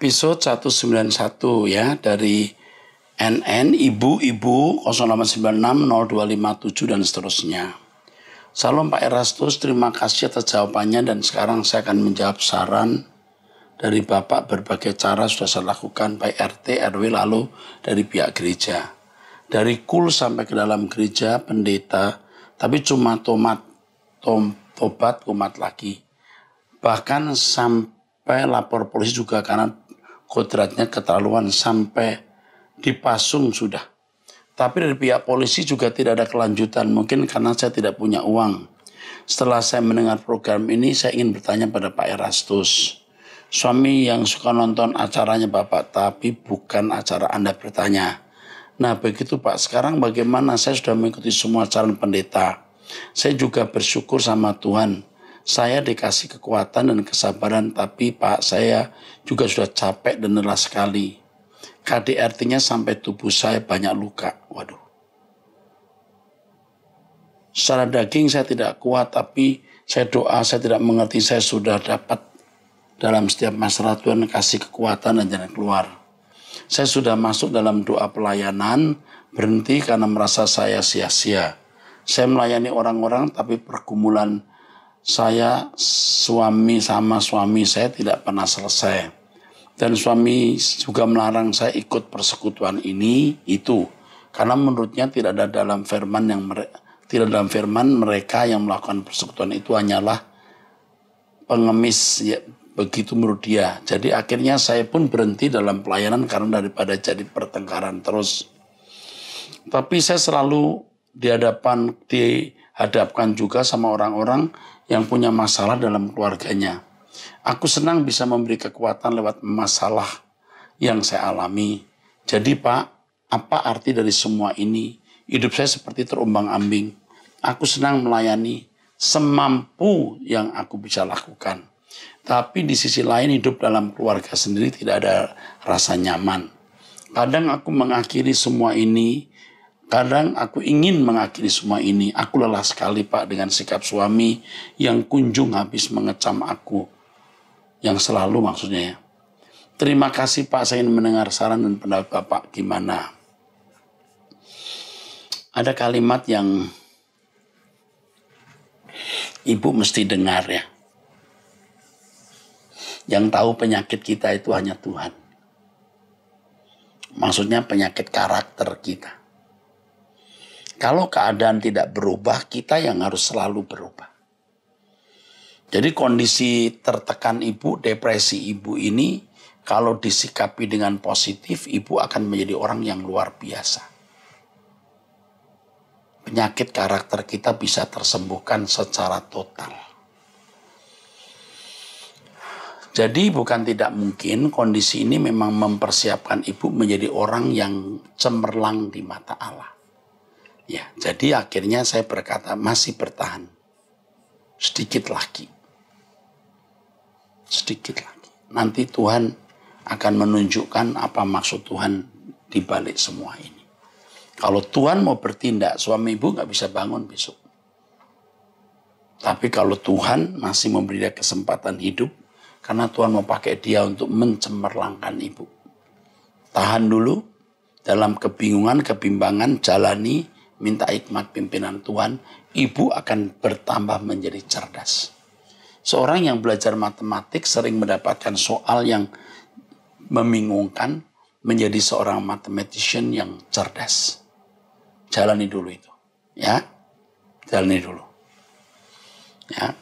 episode 191 ya dari NN ibu-ibu 089602557 dan seterusnya. Salam Pak Erastus, terima kasih atas jawabannya dan sekarang saya akan menjawab saran dari Bapak berbagai cara sudah saya lakukan baik RT, RW lalu dari pihak gereja. Dari kul sampai ke dalam gereja pendeta, tapi cuma tomat, tom, tobat kumat lagi. Bahkan sampai lapor polisi juga karena kodratnya keterlaluan sampai dipasung sudah. Tapi dari pihak polisi juga tidak ada kelanjutan, mungkin karena saya tidak punya uang. Setelah saya mendengar program ini, saya ingin bertanya pada Pak Erastus. Suami yang suka nonton acaranya Bapak, tapi bukan acara Anda bertanya. Nah begitu Pak, sekarang bagaimana saya sudah mengikuti semua acara pendeta. Saya juga bersyukur sama Tuhan saya dikasih kekuatan dan kesabaran, tapi Pak saya juga sudah capek dan lelah sekali. KDRT-nya sampai tubuh saya banyak luka. Waduh. Secara daging saya tidak kuat, tapi saya doa, saya tidak mengerti, saya sudah dapat dalam setiap masalah Tuhan kasih kekuatan dan jalan keluar. Saya sudah masuk dalam doa pelayanan, berhenti karena merasa saya sia-sia. Saya melayani orang-orang tapi pergumulan saya suami sama suami saya tidak pernah selesai. Dan suami juga melarang saya ikut persekutuan ini itu karena menurutnya tidak ada dalam firman yang mereka, tidak dalam firman mereka yang melakukan persekutuan itu hanyalah pengemis ya, begitu menurut dia. Jadi akhirnya saya pun berhenti dalam pelayanan karena daripada jadi pertengkaran terus. Tapi saya selalu dihadapan dihadapkan juga sama orang-orang yang punya masalah dalam keluarganya. Aku senang bisa memberi kekuatan lewat masalah yang saya alami. Jadi Pak, apa arti dari semua ini? Hidup saya seperti terumbang ambing. Aku senang melayani semampu yang aku bisa lakukan. Tapi di sisi lain hidup dalam keluarga sendiri tidak ada rasa nyaman. Kadang aku mengakhiri semua ini Kadang aku ingin mengakhiri semua ini. Aku lelah sekali Pak dengan sikap suami yang kunjung habis mengecam aku. Yang selalu maksudnya ya. Terima kasih Pak, saya ingin mendengar saran dan pendapat Bapak gimana. Ada kalimat yang ibu mesti dengar ya. Yang tahu penyakit kita itu hanya Tuhan. Maksudnya penyakit karakter kita. Kalau keadaan tidak berubah, kita yang harus selalu berubah. Jadi kondisi tertekan ibu, depresi ibu ini kalau disikapi dengan positif, ibu akan menjadi orang yang luar biasa. Penyakit karakter kita bisa tersembuhkan secara total. Jadi bukan tidak mungkin kondisi ini memang mempersiapkan ibu menjadi orang yang cemerlang di mata Allah. Ya, jadi akhirnya saya berkata masih bertahan. Sedikit lagi. Sedikit lagi. Nanti Tuhan akan menunjukkan apa maksud Tuhan di balik semua ini. Kalau Tuhan mau bertindak, suami ibu nggak bisa bangun besok. Tapi kalau Tuhan masih memberi dia kesempatan hidup, karena Tuhan mau pakai dia untuk mencemerlangkan ibu. Tahan dulu, dalam kebingungan, kebimbangan, jalani, minta hikmat pimpinan Tuhan, ibu akan bertambah menjadi cerdas. Seorang yang belajar matematik sering mendapatkan soal yang membingungkan menjadi seorang mathematician yang cerdas. Jalani dulu itu, ya. Jalani dulu. Ya.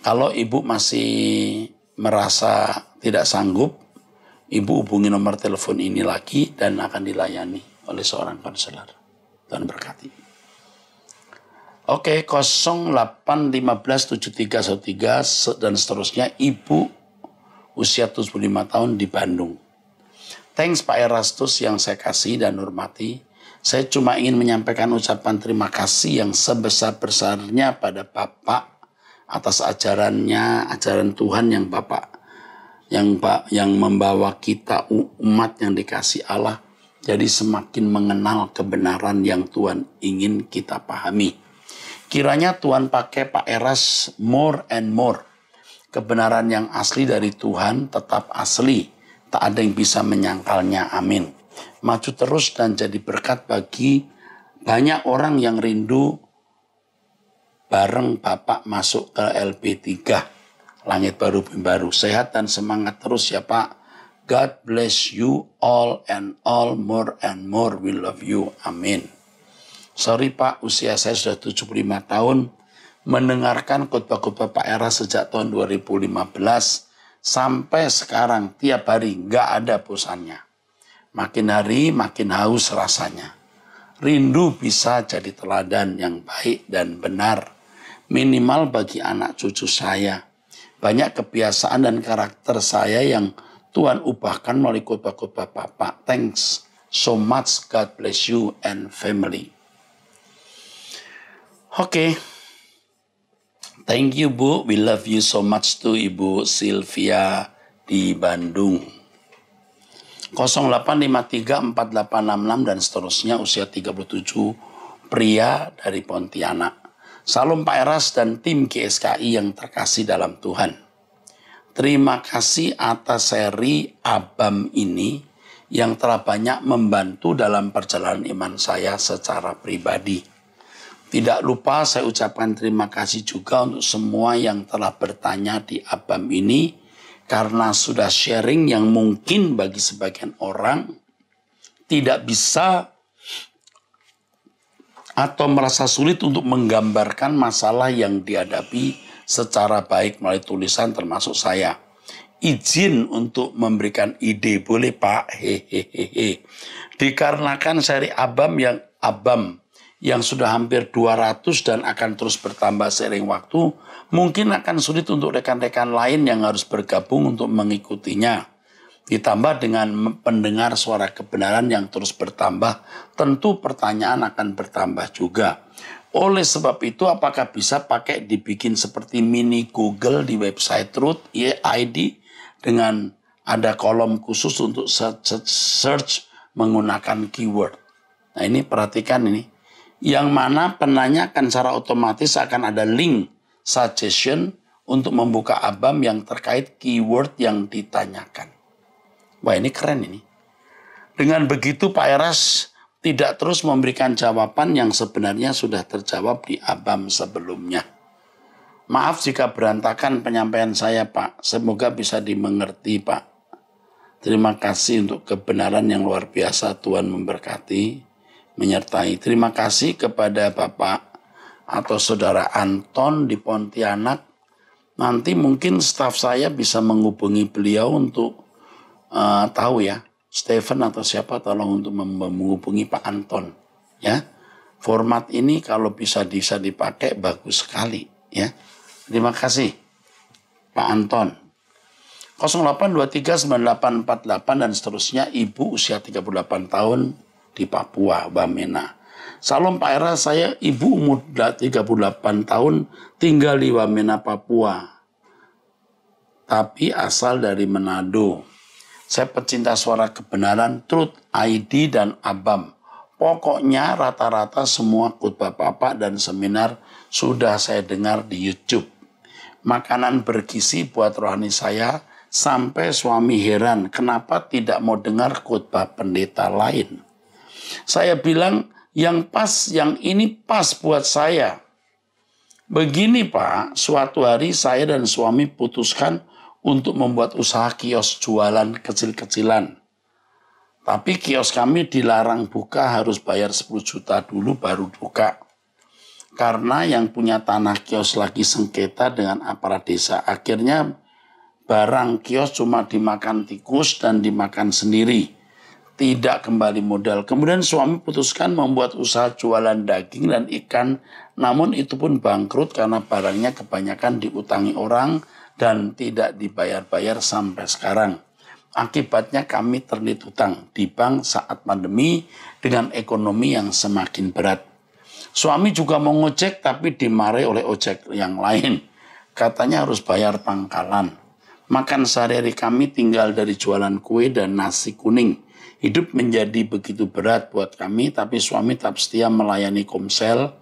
Kalau ibu masih merasa tidak sanggup, ibu hubungi nomor telepon ini lagi dan akan dilayani oleh seorang konselor. Tuhan berkati. Oke, 08157313 dan seterusnya ibu usia 75 tahun di Bandung. Thanks Pak Erastus yang saya kasih dan hormati. Saya cuma ingin menyampaikan ucapan terima kasih yang sebesar-besarnya pada Bapak atas ajarannya, ajaran Tuhan yang Bapak yang yang membawa kita umat yang dikasih Allah jadi semakin mengenal kebenaran yang Tuhan ingin kita pahami. Kiranya Tuhan pakai Pak Eras more and more. Kebenaran yang asli dari Tuhan tetap asli. Tak ada yang bisa menyangkalnya. Amin. Maju terus dan jadi berkat bagi banyak orang yang rindu bareng Bapak masuk ke lp 3 Langit baru, baru. Sehat dan semangat terus ya Pak God bless you all and all more and more we love you. Amin. Sorry Pak, usia saya sudah 75 tahun. Mendengarkan khotbah-khotbah Pak Era sejak tahun 2015 sampai sekarang tiap hari nggak ada bosannya. Makin hari makin haus rasanya. Rindu bisa jadi teladan yang baik dan benar. Minimal bagi anak cucu saya. Banyak kebiasaan dan karakter saya yang Tuhan ubahkan melalui khotbah-khotbah Bapak. Thanks so much. God bless you and family. Oke. Okay. Thank you Bu. We love you so much to Ibu Sylvia di Bandung. 0853 4866 dan seterusnya usia 37 pria dari Pontianak. Salam Pak Eras dan tim GSKI yang terkasih dalam Tuhan. Terima kasih atas seri Abam ini yang telah banyak membantu dalam perjalanan iman saya secara pribadi. Tidak lupa saya ucapkan terima kasih juga untuk semua yang telah bertanya di Abam ini karena sudah sharing yang mungkin bagi sebagian orang tidak bisa atau merasa sulit untuk menggambarkan masalah yang dihadapi secara baik melalui tulisan termasuk saya. Izin untuk memberikan ide boleh Pak. Hehehe. Dikarenakan seri abam yang abam yang sudah hampir 200 dan akan terus bertambah seiring waktu, mungkin akan sulit untuk rekan-rekan lain yang harus bergabung untuk mengikutinya. Ditambah dengan pendengar suara kebenaran yang terus bertambah, tentu pertanyaan akan bertambah juga. Oleh sebab itu apakah bisa pakai dibikin seperti mini Google di website root ID dengan ada kolom khusus untuk search, menggunakan keyword. Nah ini perhatikan ini. Yang mana penanya akan secara otomatis akan ada link suggestion untuk membuka abam yang terkait keyword yang ditanyakan. Wah ini keren ini. Dengan begitu Pak Eras tidak terus memberikan jawaban yang sebenarnya sudah terjawab di abam sebelumnya. Maaf jika berantakan penyampaian saya, Pak. Semoga bisa dimengerti, Pak. Terima kasih untuk kebenaran yang luar biasa Tuhan memberkati, menyertai. Terima kasih kepada Bapak atau Saudara Anton di Pontianak. Nanti mungkin staf saya bisa menghubungi beliau untuk uh, tahu ya Stephen atau siapa tolong untuk menghubungi Pak Anton ya. Format ini kalau bisa bisa dipakai bagus sekali ya. Terima kasih Pak Anton. 08239848 dan seterusnya ibu usia 38 tahun di Papua Wamena. Salam Pak Era, saya ibu umur 38 tahun tinggal di Wamena Papua. Tapi asal dari Manado. Saya pecinta suara kebenaran Truth ID dan Abam. Pokoknya rata-rata semua khutbah bapak dan seminar sudah saya dengar di YouTube. Makanan bergizi buat rohani saya sampai suami heran kenapa tidak mau dengar khutbah pendeta lain. Saya bilang yang pas, yang ini pas buat saya. Begini Pak, suatu hari saya dan suami putuskan untuk membuat usaha kios jualan kecil-kecilan. Tapi kios kami dilarang buka harus bayar 10 juta dulu baru buka. Karena yang punya tanah kios lagi sengketa dengan aparat desa. Akhirnya barang kios cuma dimakan tikus dan dimakan sendiri. Tidak kembali modal. Kemudian suami putuskan membuat usaha jualan daging dan ikan. Namun itu pun bangkrut karena barangnya kebanyakan diutangi orang dan tidak dibayar-bayar sampai sekarang. Akibatnya kami terlilit utang di bank saat pandemi dengan ekonomi yang semakin berat. Suami juga mau ngojek tapi dimarahi oleh ojek yang lain. Katanya harus bayar pangkalan. Makan sehari-hari kami tinggal dari jualan kue dan nasi kuning. Hidup menjadi begitu berat buat kami, tapi suami tetap setia melayani komsel,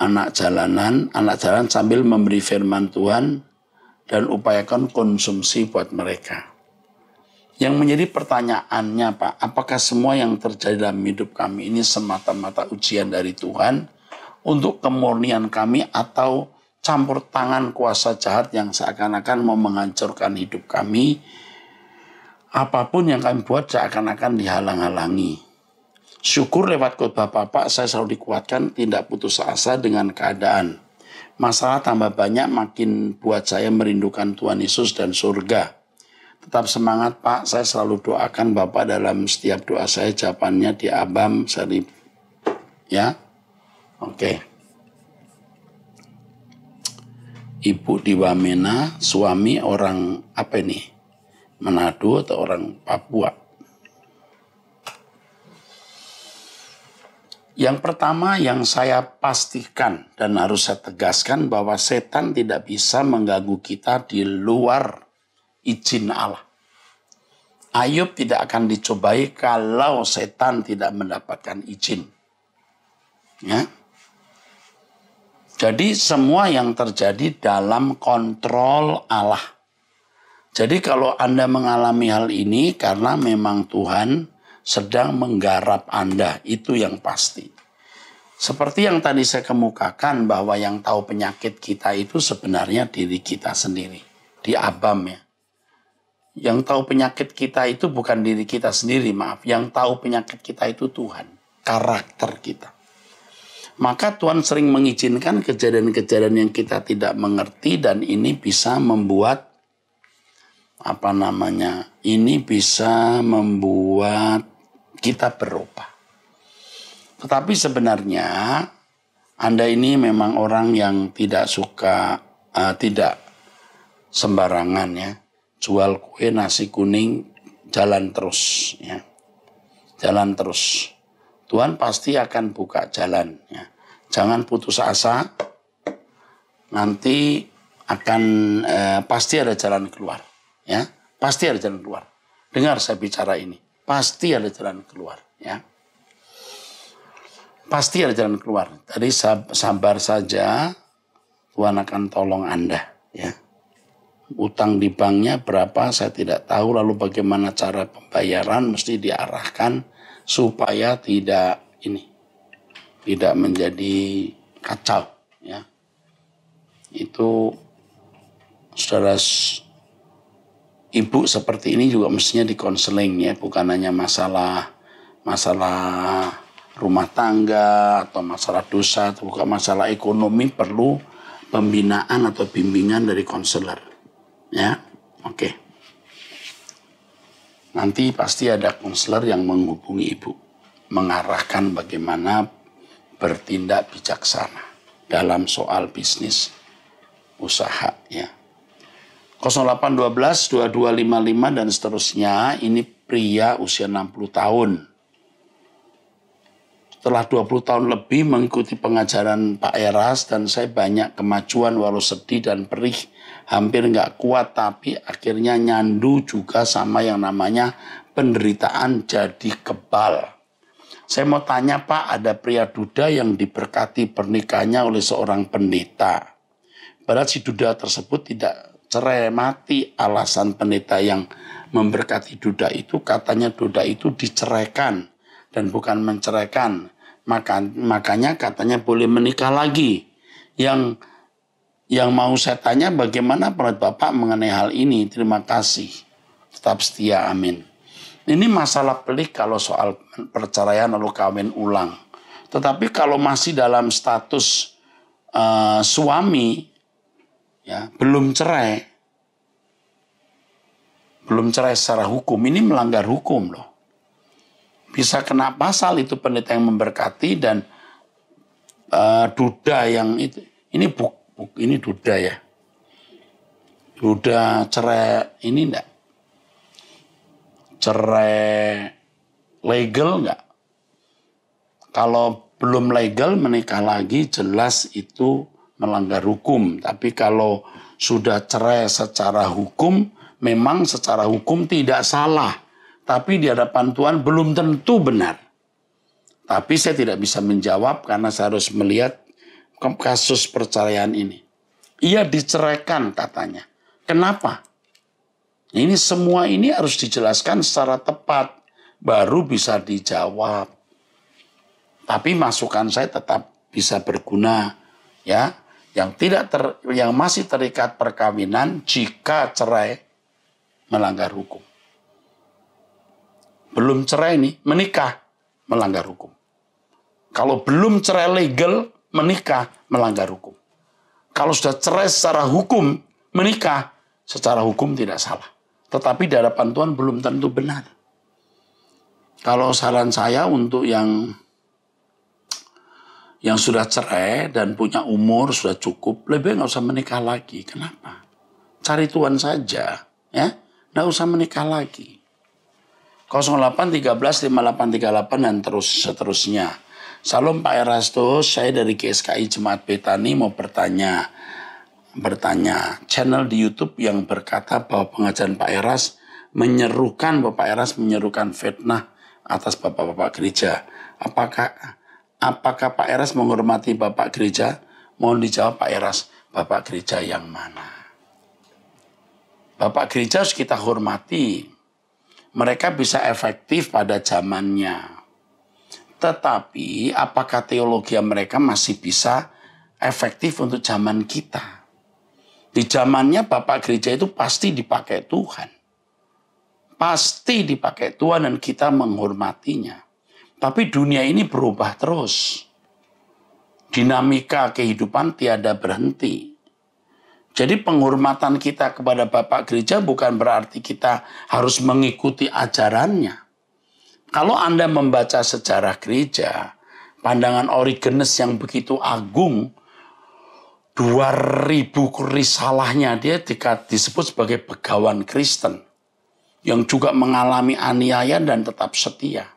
anak jalanan, anak jalan sambil memberi firman Tuhan dan upayakan konsumsi buat mereka. Yang menjadi pertanyaannya Pak, apakah semua yang terjadi dalam hidup kami ini semata-mata ujian dari Tuhan untuk kemurnian kami atau campur tangan kuasa jahat yang seakan-akan mau menghancurkan hidup kami? Apapun yang kami buat seakan-akan dihalang-halangi. Syukur lewat khotbah Bapak, saya selalu dikuatkan tidak putus asa dengan keadaan. Masalah tambah banyak makin buat saya merindukan Tuhan Yesus dan surga. Tetap semangat Pak, saya selalu doakan Bapak dalam setiap doa saya jawabannya di abam seri ya. Oke. Okay. Ibu di Wamena, suami orang apa ini? Manado atau orang Papua? Yang pertama yang saya pastikan dan harus saya tegaskan bahwa setan tidak bisa mengganggu kita di luar izin Allah. Ayub tidak akan dicobai kalau setan tidak mendapatkan izin. Ya. Jadi semua yang terjadi dalam kontrol Allah. Jadi kalau Anda mengalami hal ini karena memang Tuhan sedang menggarap Anda, itu yang pasti. Seperti yang tadi saya kemukakan bahwa yang tahu penyakit kita itu sebenarnya diri kita sendiri, di abam ya. Yang tahu penyakit kita itu bukan diri kita sendiri, maaf. Yang tahu penyakit kita itu Tuhan, karakter kita. Maka Tuhan sering mengizinkan kejadian-kejadian yang kita tidak mengerti dan ini bisa membuat apa namanya? Ini bisa membuat kita berubah. Tetapi sebenarnya Anda ini memang orang yang tidak suka, uh, tidak sembarangan ya. Jual kue nasi kuning, jalan terus ya. Jalan terus. Tuhan pasti akan buka jalan ya. Jangan putus asa. Nanti akan eh, pasti ada jalan keluar ya. Pasti ada jalan keluar. Dengar saya bicara ini. Pasti ada jalan keluar. Ya. Pasti ada jalan keluar. Tadi sabar saja, Tuhan akan tolong Anda. Ya. Utang di banknya berapa saya tidak tahu, lalu bagaimana cara pembayaran mesti diarahkan supaya tidak ini tidak menjadi kacau ya itu saudara ibu seperti ini juga mestinya dikonseling ya, bukan hanya masalah masalah rumah tangga atau masalah dosa atau bukan masalah ekonomi perlu pembinaan atau bimbingan dari konselor. Ya. Oke. Nanti pasti ada konselor yang menghubungi ibu, mengarahkan bagaimana bertindak bijaksana dalam soal bisnis usaha ya. 0812 2255 dan seterusnya ini pria usia 60 tahun. Setelah 20 tahun lebih mengikuti pengajaran Pak Eras dan saya banyak kemajuan walau sedih dan perih. Hampir nggak kuat tapi akhirnya nyandu juga sama yang namanya penderitaan jadi kebal. Saya mau tanya Pak, ada pria duda yang diberkati pernikahannya oleh seorang pendeta. Padahal si duda tersebut tidak cerai mati alasan pendeta yang memberkati duda itu katanya duda itu diceraikan dan bukan menceraikan maka makanya katanya boleh menikah lagi yang yang mau saya tanya bagaimana pendapat Bapak mengenai hal ini terima kasih tetap setia amin ini masalah pelik kalau soal perceraian lalu kawin ulang tetapi kalau masih dalam status uh, suami ya belum cerai belum cerai secara hukum ini melanggar hukum loh bisa kena pasal itu pendeta yang memberkati dan uh, duda yang itu ini buk, buk ini duda ya duda cerai ini enggak cerai legal enggak kalau belum legal menikah lagi jelas itu melanggar hukum. Tapi kalau sudah cerai secara hukum, memang secara hukum tidak salah. Tapi di hadapan Tuhan belum tentu benar. Tapi saya tidak bisa menjawab karena saya harus melihat kasus perceraian ini. Ia diceraikan katanya. Kenapa? Ini semua ini harus dijelaskan secara tepat. Baru bisa dijawab. Tapi masukan saya tetap bisa berguna. Ya, yang tidak ter, yang masih terikat perkawinan jika cerai melanggar hukum. Belum cerai nih, menikah melanggar hukum. Kalau belum cerai legal, menikah melanggar hukum. Kalau sudah cerai secara hukum, menikah secara hukum tidak salah. Tetapi di hadapan Tuhan belum tentu benar. Kalau saran saya untuk yang yang sudah cerai dan punya umur sudah cukup, lebih nggak usah menikah lagi. Kenapa? Cari Tuhan saja, ya. Nggak usah menikah lagi. 08 13 58 dan terus seterusnya. Salam Pak Erastus, saya dari KSKI Jemaat Betani mau bertanya. Bertanya, channel di Youtube yang berkata bahwa pengajian Pak Eras menyerukan, Bapak Eras menyerukan fitnah atas Bapak-Bapak gereja. Apakah apakah Pak Eras menghormati Bapak Gereja? Mohon dijawab Pak Eras, Bapak Gereja yang mana? Bapak Gereja harus kita hormati. Mereka bisa efektif pada zamannya. Tetapi apakah teologi mereka masih bisa efektif untuk zaman kita? Di zamannya Bapak Gereja itu pasti dipakai Tuhan. Pasti dipakai Tuhan dan kita menghormatinya. Tapi dunia ini berubah terus. Dinamika kehidupan tiada berhenti. Jadi penghormatan kita kepada Bapak Gereja bukan berarti kita harus mengikuti ajarannya. Kalau Anda membaca sejarah gereja, pandangan Origenes yang begitu agung, 2000 risalahnya dia disebut sebagai begawan Kristen yang juga mengalami aniaya dan tetap setia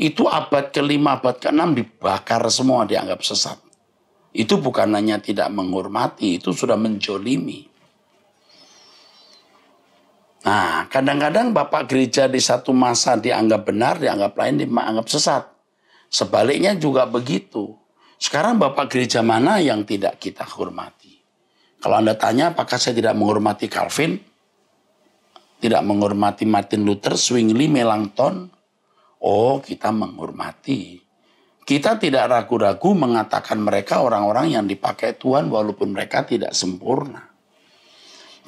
itu abad ke-5, abad ke-6 dibakar semua dianggap sesat. Itu bukan hanya tidak menghormati, itu sudah menjolimi. Nah, kadang-kadang bapak gereja di satu masa dianggap benar, dianggap lain dianggap sesat. Sebaliknya juga begitu. Sekarang bapak gereja mana yang tidak kita hormati? Kalau Anda tanya apakah saya tidak menghormati Calvin, tidak menghormati Martin Luther, Swingley, Melanchthon, Oh, kita menghormati. Kita tidak ragu-ragu mengatakan mereka orang-orang yang dipakai Tuhan walaupun mereka tidak sempurna.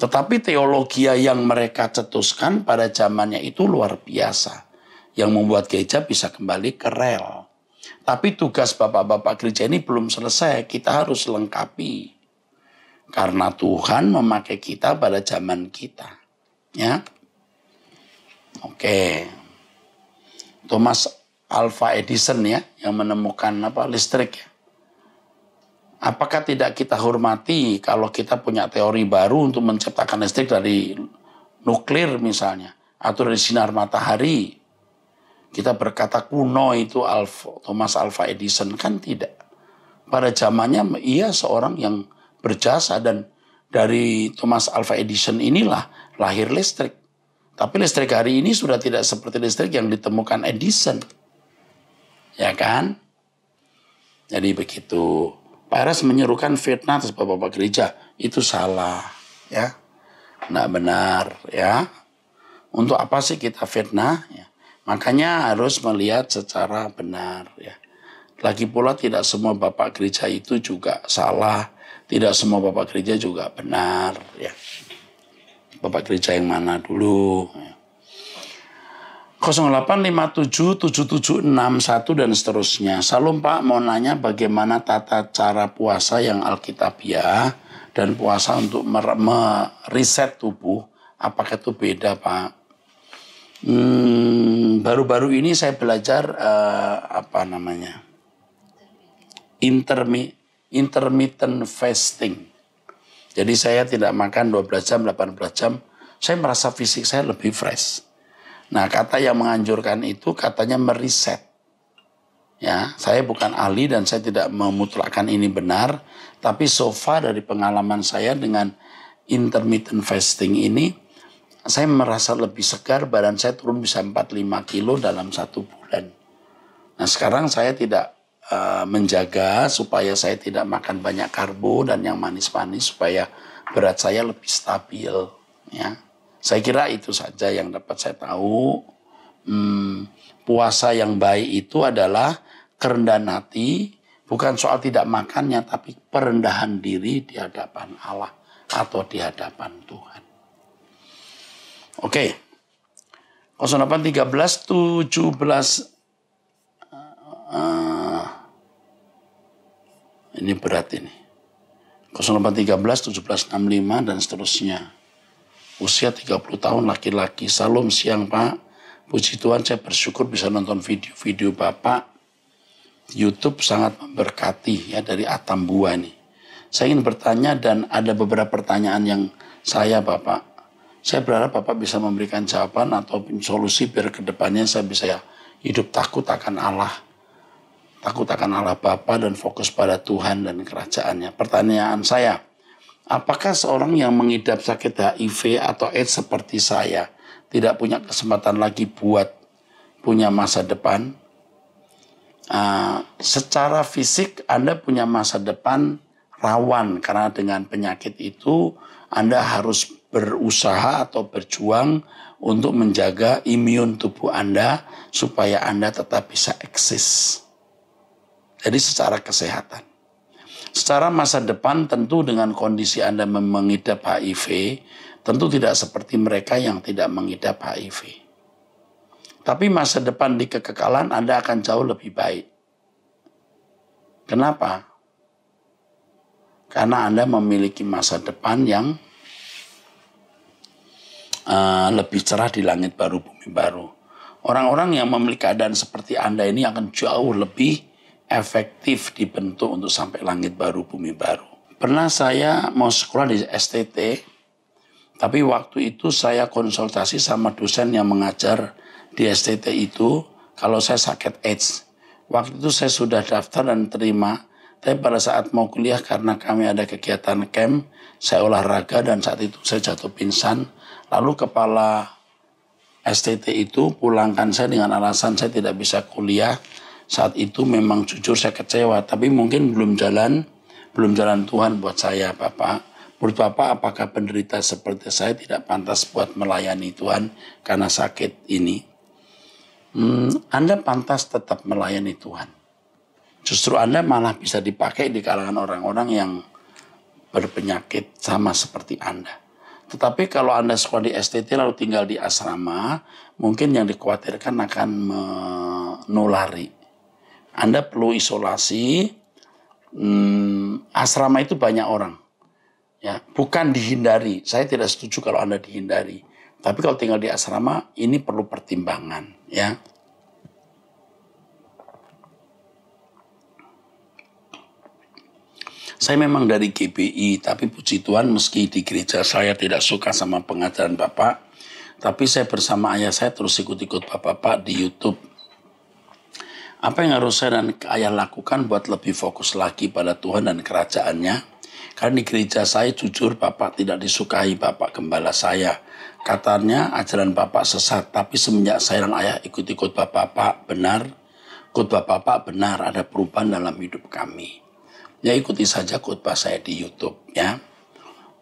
Tetapi teologi yang mereka cetuskan pada zamannya itu luar biasa. Yang membuat gereja bisa kembali ke rel. Tapi tugas bapak-bapak gereja ini belum selesai. Kita harus lengkapi. Karena Tuhan memakai kita pada zaman kita. Ya. Oke. Thomas Alva Edison ya yang menemukan apa listrik ya. Apakah tidak kita hormati kalau kita punya teori baru untuk menciptakan listrik dari nuklir misalnya atau dari sinar matahari? Kita berkata kuno itu Alfa, Thomas Alva Edison kan tidak. Pada zamannya ia seorang yang berjasa dan dari Thomas Alva Edison inilah lahir listrik. Tapi listrik hari ini sudah tidak seperti listrik yang ditemukan Edison. Ya kan? Jadi begitu. Paris menyerukan fitnah atas bapak-bapak gereja. Itu salah. Ya. Tidak benar. Ya. Untuk apa sih kita fitnah? Ya. Makanya harus melihat secara benar. Ya. Lagi pula tidak semua bapak gereja itu juga salah. Tidak semua bapak gereja juga benar. Ya. Bapak gereja yang mana dulu. 08577761 dan seterusnya. Salam Pak, mau nanya bagaimana tata cara puasa yang alkitabiah dan puasa untuk meriset tubuh. Apakah itu beda Pak? Hmm, baru-baru hmm, ini saya belajar uh, apa namanya? Intermi intermittent fasting. Jadi saya tidak makan 12 jam, 18 jam. Saya merasa fisik saya lebih fresh. Nah kata yang menganjurkan itu katanya meriset. Ya, saya bukan ahli dan saya tidak memutlakkan ini benar, tapi so far dari pengalaman saya dengan intermittent fasting ini, saya merasa lebih segar, badan saya turun bisa 45 kilo dalam satu bulan. Nah sekarang saya tidak Eh, menjaga supaya saya tidak makan banyak karbo dan yang manis-manis supaya berat saya lebih stabil. Ya, saya kira itu saja yang dapat saya tahu. Hmm, puasa yang baik itu adalah kerendahan hati, bukan soal tidak makannya, tapi perendahan diri di hadapan Allah atau di hadapan Tuhan. Oke. Okay. 0813 17 uh, ini berat ini. 0813 1765 dan seterusnya. Usia 30 tahun laki-laki. Salam siang Pak. Puji Tuhan saya bersyukur bisa nonton video-video Bapak. YouTube sangat memberkati ya dari Atambua nih. Saya ingin bertanya dan ada beberapa pertanyaan yang saya Bapak. Saya berharap Bapak bisa memberikan jawaban atau solusi biar kedepannya saya bisa hidup takut akan Allah takut akan hal apa-apa dan fokus pada Tuhan dan kerajaannya. Pertanyaan saya, apakah seorang yang mengidap sakit HIV atau AIDS seperti saya tidak punya kesempatan lagi buat punya masa depan? Uh, secara fisik Anda punya masa depan rawan karena dengan penyakit itu Anda harus berusaha atau berjuang untuk menjaga imun tubuh Anda supaya Anda tetap bisa eksis. Jadi secara kesehatan. Secara masa depan tentu dengan kondisi Anda mengidap HIV, tentu tidak seperti mereka yang tidak mengidap HIV. Tapi masa depan di kekekalan Anda akan jauh lebih baik. Kenapa? Karena Anda memiliki masa depan yang uh, lebih cerah di langit baru, bumi baru. Orang-orang yang memiliki keadaan seperti Anda ini akan jauh lebih efektif dibentuk untuk sampai langit baru, bumi baru. Pernah saya mau sekolah di STT, tapi waktu itu saya konsultasi sama dosen yang mengajar di STT itu kalau saya sakit AIDS. Waktu itu saya sudah daftar dan terima, tapi pada saat mau kuliah karena kami ada kegiatan camp, saya olahraga dan saat itu saya jatuh pingsan. Lalu kepala STT itu pulangkan saya dengan alasan saya tidak bisa kuliah saat itu memang jujur saya kecewa, tapi mungkin belum jalan, belum jalan Tuhan buat saya, Bapak. Menurut Bapak, apakah penderita seperti saya tidak pantas buat melayani Tuhan karena sakit ini? Hmm, anda pantas tetap melayani Tuhan. Justru Anda malah bisa dipakai di kalangan orang-orang yang berpenyakit sama seperti Anda. Tetapi kalau Anda sekolah di STT lalu tinggal di asrama, mungkin yang dikhawatirkan akan menulari anda perlu isolasi. Hmm, asrama itu banyak orang. Ya, bukan dihindari. Saya tidak setuju kalau Anda dihindari. Tapi kalau tinggal di asrama ini perlu pertimbangan, ya. Saya memang dari GBI, tapi puji Tuhan meski di gereja saya tidak suka sama pengajaran Bapak, tapi saya bersama ayah saya terus ikut-ikut Bapak-Bapak di Youtube apa yang harus saya dan ayah lakukan buat lebih fokus lagi pada Tuhan dan kerajaannya? Karena di gereja saya jujur Bapak tidak disukai Bapak Gembala saya. Katanya ajaran Bapak sesat, tapi semenjak saya dan ayah ikuti khotbah Bapak-Bapak benar, khotbah Bapak benar ada perubahan dalam hidup kami. Ya ikuti saja khotbah saya di Youtube ya.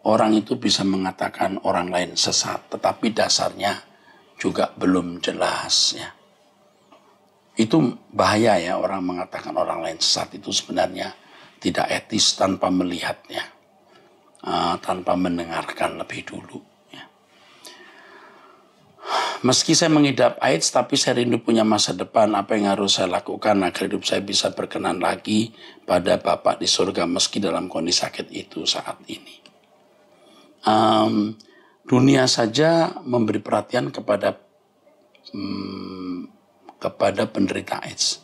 Orang itu bisa mengatakan orang lain sesat, tetapi dasarnya juga belum jelas ya. Itu bahaya ya orang mengatakan orang lain sesat itu sebenarnya tidak etis tanpa melihatnya, ah, tanpa mendengarkan lebih dulu. Ya. Meski saya mengidap AIDS, tapi saya rindu punya masa depan. Apa yang harus saya lakukan agar hidup saya bisa berkenan lagi pada Bapak di surga meski dalam kondisi sakit itu saat ini. Um, dunia saja memberi perhatian kepada um, kepada penderita AIDS.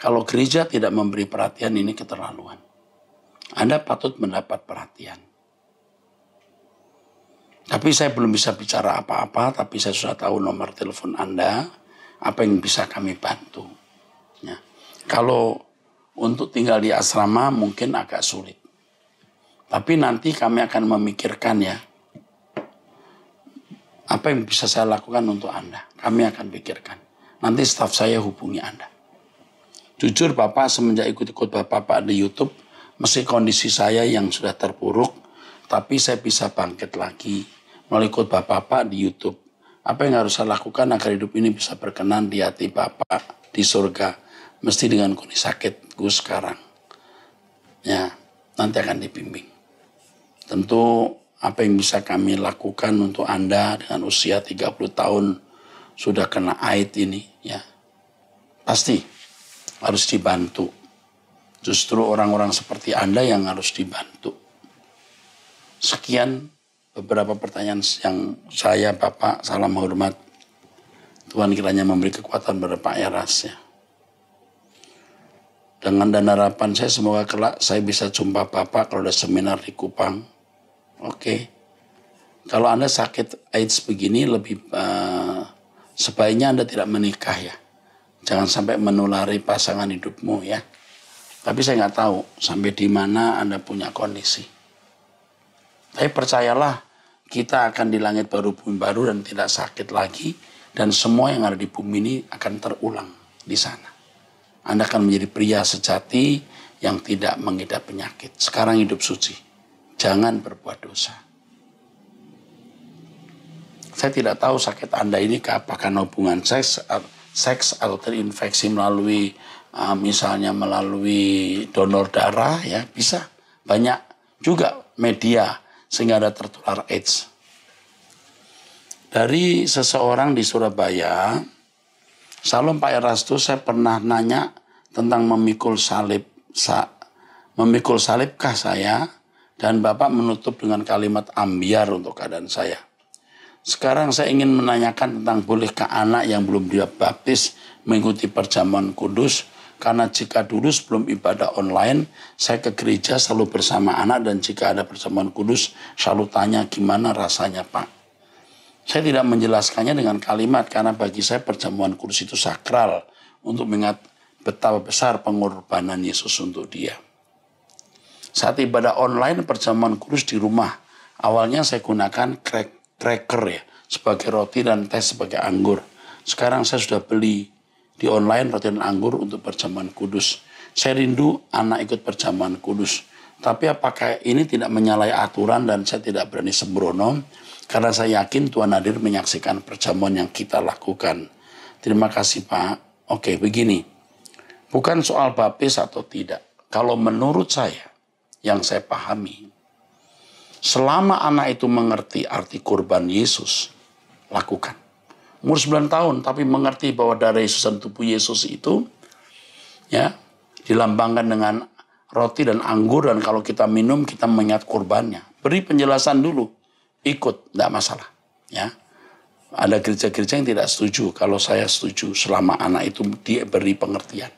Kalau gereja tidak memberi perhatian ini keterlaluan. Anda patut mendapat perhatian. Tapi saya belum bisa bicara apa-apa, tapi saya sudah tahu nomor telepon Anda, apa yang bisa kami bantu. Ya. Kalau untuk tinggal di asrama mungkin agak sulit. Tapi nanti kami akan memikirkan ya, apa yang bisa saya lakukan untuk Anda. Kami akan pikirkan. Nanti staff saya hubungi Anda. Jujur Bapak semenjak ikut ikut Bapak di Youtube, meski kondisi saya yang sudah terpuruk, tapi saya bisa bangkit lagi melalui khotbah Bapak di Youtube. Apa yang harus saya lakukan agar hidup ini bisa berkenan di hati Bapak di surga? Mesti dengan kondisi sakit gue sekarang. Ya, nanti akan dibimbing. Tentu apa yang bisa kami lakukan untuk Anda dengan usia 30 tahun sudah kena aid ini ya pasti harus dibantu justru orang-orang seperti anda yang harus dibantu sekian beberapa pertanyaan yang saya bapak salam hormat Tuhan kiranya memberi kekuatan pada Pak Eras ya dengan dana harapan saya semoga kelak saya bisa jumpa Bapak kalau ada seminar di Kupang. Oke. Okay. Kalau Anda sakit AIDS begini lebih uh, sebaiknya Anda tidak menikah ya. Jangan sampai menulari pasangan hidupmu ya. Tapi saya nggak tahu sampai di mana Anda punya kondisi. Tapi percayalah, kita akan di langit baru bumi baru dan tidak sakit lagi. Dan semua yang ada di bumi ini akan terulang di sana. Anda akan menjadi pria sejati yang tidak mengidap penyakit. Sekarang hidup suci. Jangan berbuat dosa. Saya tidak tahu sakit Anda ini apakah hubungan seks, seks atau terinfeksi melalui ah, misalnya melalui donor darah ya bisa banyak juga media sehingga ada tertular AIDS. Dari seseorang di Surabaya, Salom Pak Erastus saya pernah nanya tentang memikul salib. Sa, memikul salibkah saya? Dan Bapak menutup dengan kalimat ambiar untuk keadaan saya. Sekarang saya ingin menanyakan tentang bolehkah anak yang belum dia baptis mengikuti perjamuan kudus? Karena jika dulu sebelum ibadah online, saya ke gereja selalu bersama anak dan jika ada perjamuan kudus, selalu tanya gimana rasanya Pak. Saya tidak menjelaskannya dengan kalimat karena bagi saya perjamuan kudus itu sakral untuk mengingat betapa besar pengorbanan Yesus untuk dia. Saat ibadah online perjamuan kudus di rumah, awalnya saya gunakan crack cracker ya sebagai roti dan teh sebagai anggur. Sekarang saya sudah beli di online roti dan anggur untuk perjamuan kudus. Saya rindu anak ikut perjamuan kudus. Tapi apakah ini tidak menyalahi aturan dan saya tidak berani sembrono? Karena saya yakin Tuhan hadir menyaksikan perjamuan yang kita lakukan. Terima kasih Pak. Oke begini, bukan soal baptis atau tidak. Kalau menurut saya, yang saya pahami, Selama anak itu mengerti arti kurban Yesus, lakukan. Umur 9 tahun, tapi mengerti bahwa darah Yesus dan tubuh Yesus itu ya dilambangkan dengan roti dan anggur dan kalau kita minum kita mengingat kurbannya. Beri penjelasan dulu, ikut, tidak masalah. Ya, ada gereja-gereja yang tidak setuju. Kalau saya setuju, selama anak itu dia beri pengertian.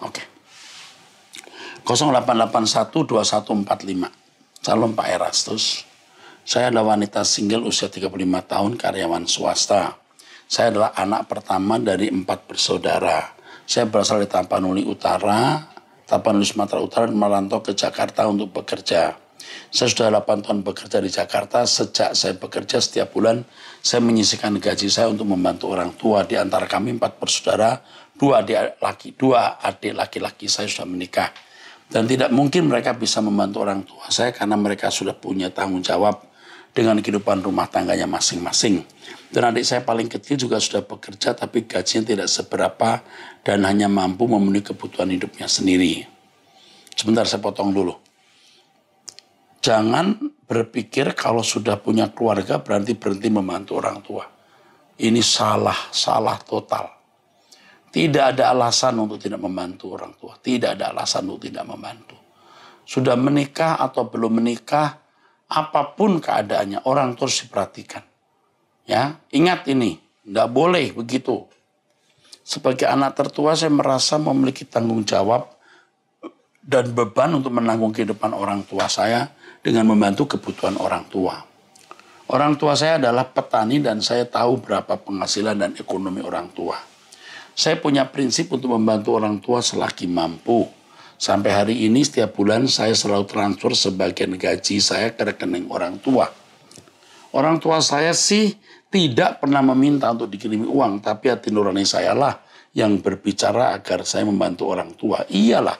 Oke. Okay. 0881 2145 calon Pak Erastus. Saya adalah wanita single usia 35 tahun karyawan swasta. Saya adalah anak pertama dari empat bersaudara. Saya berasal dari Tapanuli Utara, Tapanuli Sumatera Utara, dan merantau ke Jakarta untuk bekerja. Saya sudah 8 tahun bekerja di Jakarta. Sejak saya bekerja setiap bulan, saya menyisihkan gaji saya untuk membantu orang tua. Di antara kami empat bersaudara, dua laki, dua adik laki-laki saya sudah menikah. Dan tidak mungkin mereka bisa membantu orang tua saya karena mereka sudah punya tanggung jawab dengan kehidupan rumah tangganya masing-masing. Dan adik saya paling kecil juga sudah bekerja tapi gajinya tidak seberapa dan hanya mampu memenuhi kebutuhan hidupnya sendiri. Sebentar saya potong dulu. Jangan berpikir kalau sudah punya keluarga berarti berhenti membantu orang tua. Ini salah, salah total. Tidak ada alasan untuk tidak membantu orang tua. Tidak ada alasan untuk tidak membantu. Sudah menikah atau belum menikah, apapun keadaannya, orang terus diperhatikan. Ya, ingat ini, tidak boleh begitu. Sebagai anak tertua, saya merasa memiliki tanggung jawab dan beban untuk menanggung kehidupan orang tua saya dengan membantu kebutuhan orang tua. Orang tua saya adalah petani dan saya tahu berapa penghasilan dan ekonomi orang tua. Saya punya prinsip untuk membantu orang tua selagi mampu. Sampai hari ini setiap bulan saya selalu transfer sebagian gaji saya ke rekening orang tua. Orang tua saya sih tidak pernah meminta untuk dikirimi uang, tapi hati nurani saya lah yang berbicara agar saya membantu orang tua. Iyalah,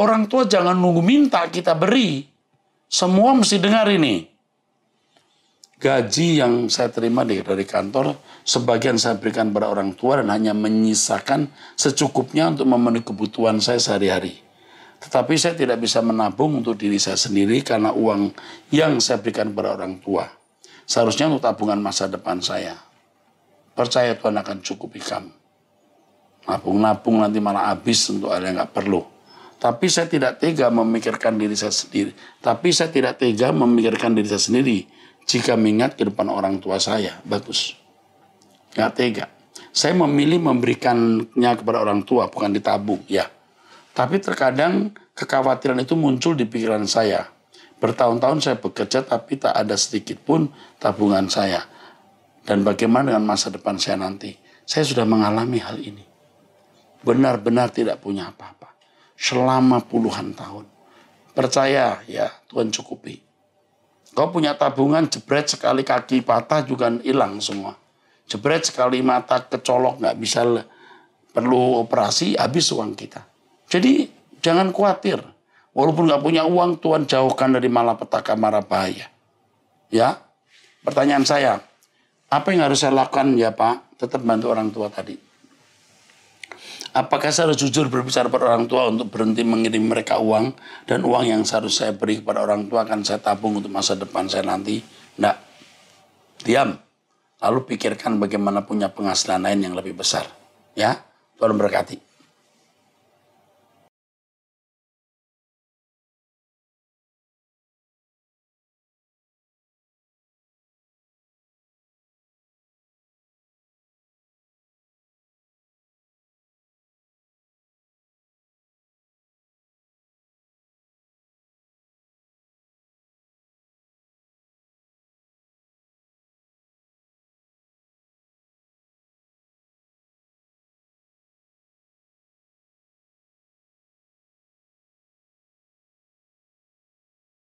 orang tua jangan nunggu minta kita beri. Semua mesti dengar ini gaji yang saya terima dari, dari kantor sebagian saya berikan pada orang tua dan hanya menyisakan secukupnya untuk memenuhi kebutuhan saya sehari-hari. Tetapi saya tidak bisa menabung untuk diri saya sendiri karena uang yang saya berikan pada orang tua. Seharusnya untuk tabungan masa depan saya. Percaya Tuhan akan cukup ikan. Nabung-nabung nanti malah habis untuk hal yang nggak perlu. Tapi saya tidak tega memikirkan diri saya sendiri. Tapi saya tidak tega memikirkan diri saya sendiri jika mengingat ke depan orang tua saya. Bagus. Gak tega. Saya memilih memberikannya kepada orang tua, bukan ditabung, ya. Tapi terkadang kekhawatiran itu muncul di pikiran saya. Bertahun-tahun saya bekerja tapi tak ada sedikit pun tabungan saya. Dan bagaimana dengan masa depan saya nanti? Saya sudah mengalami hal ini. Benar-benar tidak punya apa-apa. Selama puluhan tahun. Percaya ya Tuhan cukupi Kau punya tabungan jebret sekali kaki patah juga hilang semua. Jebret sekali mata kecolok nggak bisa perlu operasi habis uang kita. Jadi jangan khawatir. Walaupun nggak punya uang Tuhan jauhkan dari malapetaka mara bahaya. Ya, pertanyaan saya, apa yang harus saya lakukan ya Pak? Tetap bantu orang tua tadi. Apakah saya harus jujur berbicara pada orang tua untuk berhenti mengirim mereka uang dan uang yang seharusnya saya beri kepada orang tua akan saya tabung untuk masa depan saya nanti? Tidak. Diam. Lalu pikirkan bagaimana punya penghasilan lain yang lebih besar. Ya, Tuhan berkati.